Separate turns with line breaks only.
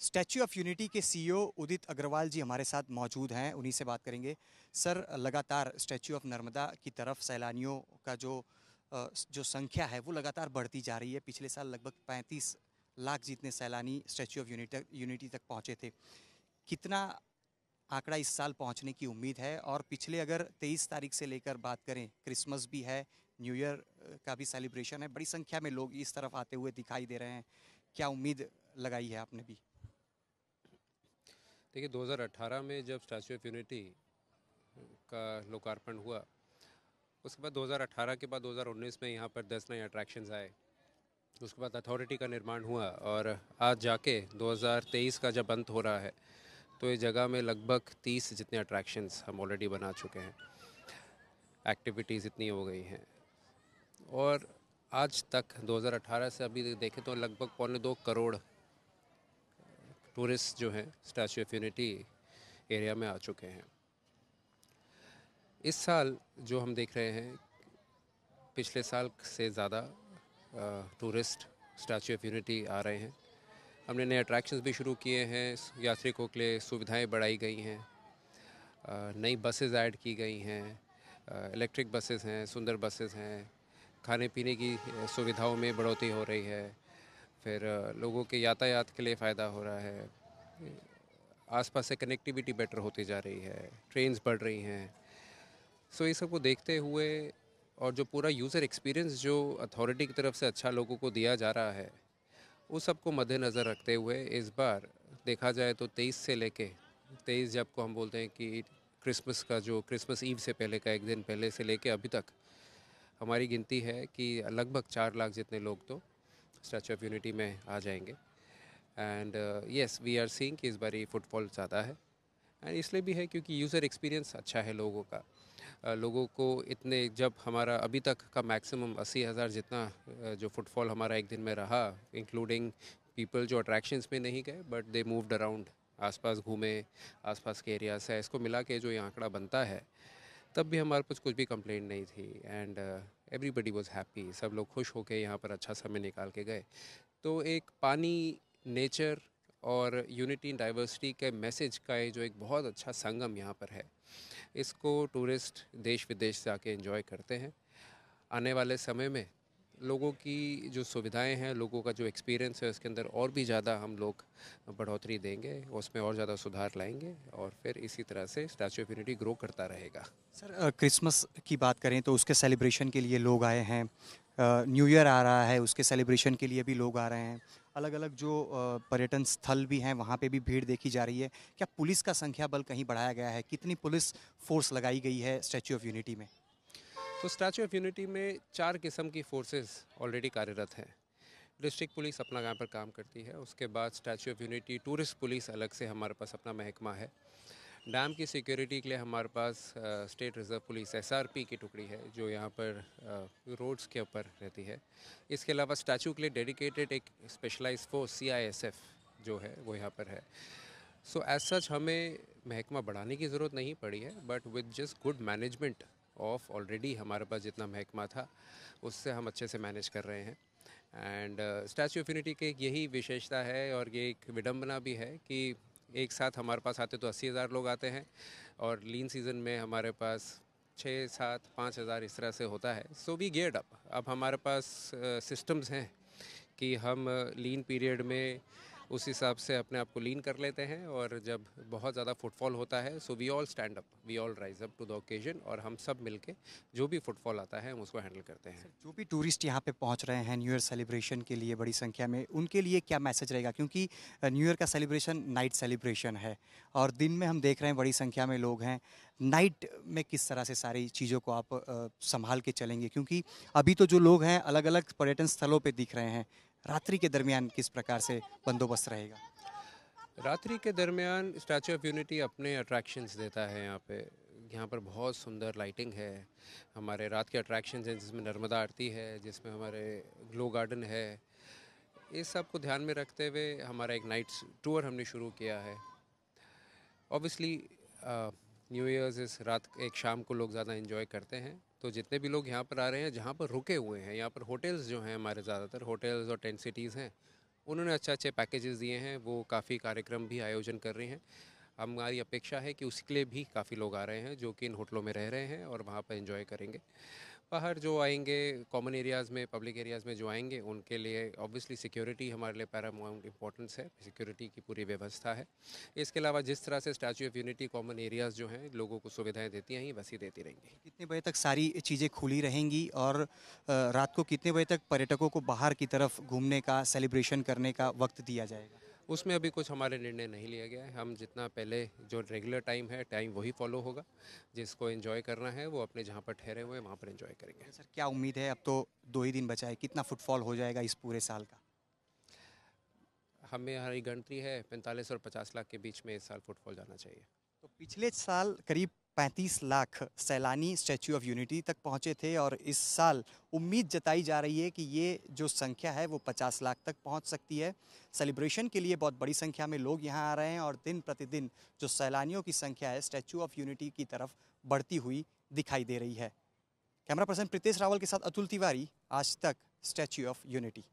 statue of Unity के CEO Udit Agarwal ji हमारे साथ मौजूद हैं उन्हीं से बात करेंगे सर लगातार स्टैच्यू ऑफ नर्मदा की तरफ सैलानियों का जो जो संख्या है वो लगातार बढ़ती जा रही है पिछले साल लगभग 35 लाख जितने सैलानी स्टैचू ऑफ यूनिट यूनिटी तक पहुंचे थे कितना आंकड़ा इस साल पहुंचने की उम्मीद है और पिछले अगर 23 तारीख से लेकर बात करें क्रिसमस भी है न्यू ईयर का भी सेलिब्रेशन है बड़ी संख्या में लोग इस तरफ आते हुए दिखाई दे रहे हैं क्या उम्मीद लगाई है आपने भी
देखिए 2018 में जब स्टैचू ऑफ यूनिटी का लोकार्पण हुआ उसके बाद 2018 के बाद 2019 में यहाँ पर 10 नए अट्रैक्शंस आए उसके बाद अथॉरिटी का निर्माण हुआ और आज जाके 2023 का जब अंत हो रहा है तो इस जगह में लगभग 30 जितने अट्रैक्शंस हम ऑलरेडी बना चुके हैं एक्टिविटीज़ इतनी हो गई हैं और आज तक 2018 से अभी देखें तो लगभग पौने दो करोड़ टूरिस्ट जो हैं स्टैचू ऑफ यूनिटी एरिया में आ चुके हैं इस साल जो हम देख रहे हैं पिछले साल से ज़्यादा टूरिस्ट स्टैचू ऑफ यूनिटी आ रहे हैं हमने नए अट्रैक्शंस भी शुरू किए हैं यात्रिकों के लिए सुविधाएं बढ़ाई गई हैं नई बसेस ऐड की गई हैं इलेक्ट्रिक बसेस हैं सुंदर बसेस हैं खाने पीने की सुविधाओं में बढ़ोतरी हो रही है फिर लोगों के यातायात के लिए फ़ायदा हो रहा है आसपास से कनेक्टिविटी बेटर होती जा रही है ट्रेन्स बढ़ रही हैं सो ये सब को देखते हुए और जो पूरा यूज़र एक्सपीरियंस जो अथॉरिटी की तरफ से अच्छा लोगों को दिया जा रहा है उस सब को मद्देनज़र रखते हुए इस बार देखा जाए तो तेईस से लेके तेईस जब को हम बोलते हैं कि क्रिसमस का जो क्रिसमस ईव से पहले का एक दिन पहले से लेके अभी तक हमारी गिनती है कि लगभग चार लाख जितने लोग तो स्टैचू ऑफ यूनिटी में आ जाएंगे and yes we are seeing कि इस बार ये फुटफॉल ज़्यादा है एंड इसलिए भी है क्योंकि यूज़र एक्सपीरियंस अच्छा है लोगों का uh, लोगों को इतने जब हमारा अभी तक का मैक्सिमम अस्सी हज़ार जितना uh, जो फुटफॉल हमारा एक दिन में रहा इंक्लूडिंग पीपल जो अट्रैक्शंस में नहीं गए बट दे मूव्ड अराउंड आसपास घूमे आसपास के एरियाज है इसको मिला के जो ये आंकड़ा बनता है तब भी हमारे पास कुछ भी कंप्लेंट नहीं थी एंड एवरीबडी वॉज हैप्पी सब लोग खुश होकर यहाँ पर अच्छा समय निकाल के गए तो एक पानी नेचर और यूनिटी डाइवर्सिटी के मैसेज का जो एक बहुत अच्छा संगम यहाँ पर है इसको टूरिस्ट देश विदेश से आके इन्जॉय करते हैं आने वाले समय में लोगों की जो सुविधाएं हैं लोगों का जो एक्सपीरियंस है उसके अंदर और भी ज़्यादा हम लोग बढ़ोतरी देंगे उसमें और ज़्यादा सुधार लाएंगे और फिर इसी तरह से स्टैचू ऑफ यूनिटी ग्रो करता रहेगा
सर क्रिसमस की बात करें तो उसके सेलिब्रेशन के लिए लोग आए हैं न्यू ईयर आ रहा है उसके सेलिब्रेशन के लिए भी लोग आ रहे हैं अलग अलग जो पर्यटन स्थल भी हैं वहाँ पे भी भीड़ देखी जा रही है क्या पुलिस का संख्या बल कहीं बढ़ाया गया है कितनी पुलिस फोर्स लगाई गई है स्टैचू ऑफ यूनिटी में
तो स्टैचू ऑफ यूनिटी में चार किस्म की फोर्सेस ऑलरेडी कार्यरत हैं डिस्ट्रिक्ट पुलिस अपना यहाँ पर काम करती है उसके बाद Statue of Unity tourist police अलग से हमारे पास अपना महकमा है डैम की सिक्योरिटी के लिए हमारे पास स्टेट रिज़र्व पुलिस एसआरपी की टुकड़ी है जो यहाँ पर रोड्स के ऊपर रहती है इसके अलावा स्टैचू के लिए डेडिकेटेड एक स्पेशलाइज फोर्स सीआईएसएफ जो है वो यहाँ पर है सो एज सच हमें महकमा बढ़ाने की ज़रूरत नहीं पड़ी है but with just good management of already हमारे पास जितना महकमा था उससे हम अच्छे से मैनेज कर रहे हैं एंड स्टैचू ऑफ यूनिटी की यही विशेषता है और ये एक विडम्बना भी है कि एक साथ हमारे पास आते तो अस्सी हज़ार लोग आते हैं और लीन सीज़न में हमारे पास छः सात पाँच हज़ार इस तरह से होता है सो वी गेट अप अब हमारे पास सिस्टम्स uh, हैं कि हम लीन uh, पीरियड में उस हिसाब से अपने आप को लीन कर लेते हैं और जब बहुत ज़्यादा फुटफॉल होता है so we all stand up we all rise up to the occasion और हम सब मिलके जो भी फुटफॉल आता है हम उसको हैंडल करते हैं
जो भी टूरिस्ट यहाँ पे पहुँच रहे हैं न्यू ईयर सेलिब्रेशन के लिए बड़ी संख्या में उनके लिए क्या मैसेज रहेगा क्योंकि न्यू ईयर का सेलिब्रेशन नाइट सेलिब्रेशन है और दिन में हम देख रहे हैं बड़ी संख्या में लोग हैं नाइट में किस तरह से सारी चीज़ों को आप संभाल के चलेंगे क्योंकि अभी तो जो लोग हैं अलग अलग पर्यटन स्थलों पर दिख रहे हैं रात्रि के दरमियान किस प्रकार से बंदोबस्त रहेगा
रात्रि के दरमियान स्टैचू ऑफ यूनिटी अपने अट्रैक्शंस देता है यहाँ पे यहाँ पर बहुत सुंदर लाइटिंग है हमारे रात के अट्रैक्शन हैं जिसमें नर्मदा आरती है जिसमें हमारे ग्लो गार्डन है इस सब को ध्यान में रखते हुए हमारा एक नाइट टूर हमने शुरू किया है ऑब्वियसली न्यू ईयर्स इस रात एक शाम को लोग ज़्यादा इन्जॉय करते हैं तो जितने भी लोग यहाँ पर आ रहे हैं जहाँ पर रुके हुए हैं यहाँ पर होटल्स जो हैं हमारे ज़्यादातर होटल्स और टेंट सिटीज़ हैं उन्होंने अच्छे अच्छे पैकेजेस दिए हैं वो काफ़ी कार्यक्रम भी आयोजन कर रहे हैं हमारी अपेक्षा है कि उसके लिए भी काफ़ी लोग आ रहे हैं जो कि इन होटलों में रह रहे हैं और वहाँ पर इंजॉय करेंगे बाहर जो आएंगे कॉमन एरियाज़ में पब्लिक एरियाज़ में जो आएंगे उनके लिए ऑब्वियसली सिक्योरिटी हमारे लिए पैरामाउंट इंपॉर्टेंस है सिक्योरिटी की पूरी व्यवस्था है इसके अलावा जिस तरह से statue of unity common areas जो हैं लोगों को सुविधाएं देती हैं वैसी देती रहेंगी
कितने बजे तक सारी चीज़ें खुली रहेंगी और रात को कितने बजे तक पर्यटकों को बाहर की तरफ घूमने का सेलिब्रेशन करने का वक्त दिया जाएगा
उसमें अभी कुछ हमारे निर्णय नहीं लिया गया है हम जितना पहले जो रेगुलर टाइम है टाइम वही फॉलो होगा जिसको एंजॉय करना है वो अपने जहाँ पर ठहरे हुए हैं वहाँ पर एंजॉय करेंगे
सर क्या उम्मीद है अब तो दो ही दिन बचा है कितना फुटफॉल हो जाएगा इस पूरे साल का
हमें हमारी गणतरी है पैंतालीस और पचास लाख के बीच में इस साल फुटफॉल जाना चाहिए
तो पिछले साल करीब पैंतीस लाख सैलानी स्टैचू ऑफ यूनिटी तक पहुंचे थे और इस साल उम्मीद जताई जा रही है कि ये जो संख्या है वो 50 लाख तक पहुंच सकती है सेलिब्रेशन के लिए बहुत बड़ी संख्या में लोग यहाँ आ रहे हैं और दिन प्रतिदिन जो सैलानियों की संख्या है स्टैचू ऑफ यूनिटी की तरफ बढ़ती हुई दिखाई दे रही है कैमरा पर्सन प्रितेश रावल के साथ अतुल तिवारी आज तक स्टैचू ऑफ यूनिटी